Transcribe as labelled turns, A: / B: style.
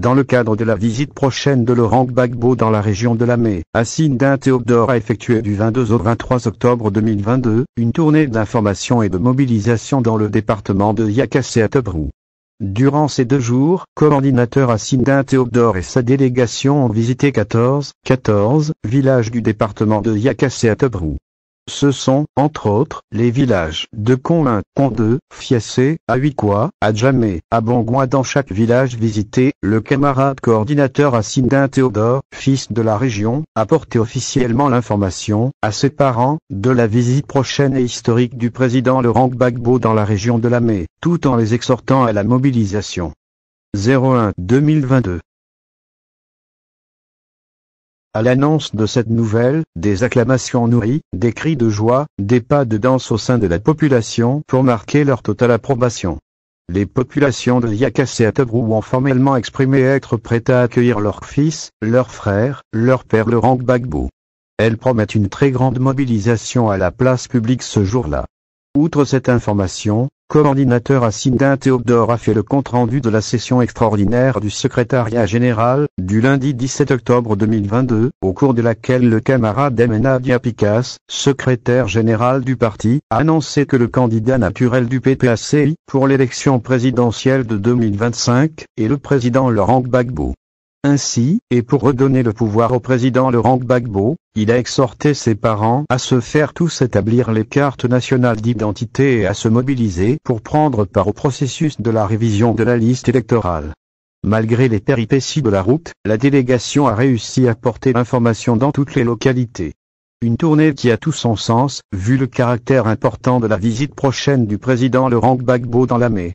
A: Dans le cadre de la visite prochaine de Laurent Gbagbo dans la région de la Mai, d'un Théodore a effectué du 22 au 23 octobre 2022 une tournée d'information et de mobilisation dans le département de Yakassé à Tebrou. Durant ces deux jours, coordinateur Assindin Théodore et sa délégation ont visité 14, 14 villages du département de Yakassé à Tebrou. Ce sont, entre autres, les villages de Coin, Condeux, Fiesé, djamé Adjamé, Abangouin dans chaque village visité, le camarade coordinateur Assindin Théodore, fils de la région, a porté officiellement l'information, à ses parents, de la visite prochaine et historique du président Laurent Gbagbo dans la région de la Mé, tout en les exhortant à la mobilisation. 01 2022 à l'annonce de cette nouvelle, des acclamations nourries, des cris de joie, des pas de danse au sein de la population pour marquer leur totale approbation. Les populations de Yakas et Atabrou ont formellement exprimé être prêtes à accueillir leur fils, leurs frères, leur père le Rang Bagbou. Elles promettent une très grande mobilisation à la place publique ce jour-là. Outre cette information, coordinateur Assidin Théodore a fait le compte-rendu de la session extraordinaire du secrétariat général, du lundi 17 octobre 2022, au cours de laquelle le camarade Emena Diapikas, secrétaire général du parti, a annoncé que le candidat naturel du PPACI pour l'élection présidentielle de 2025 est le président Laurent Gbagbo. Ainsi, et pour redonner le pouvoir au président Laurent Gbagbo, il a exhorté ses parents à se faire tous établir les cartes nationales d'identité et à se mobiliser pour prendre part au processus de la révision de la liste électorale. Malgré les péripéties de la route, la délégation a réussi à porter l'information dans toutes les localités. Une tournée qui a tout son sens, vu le caractère important de la visite prochaine du président Laurent Gbagbo dans la mai.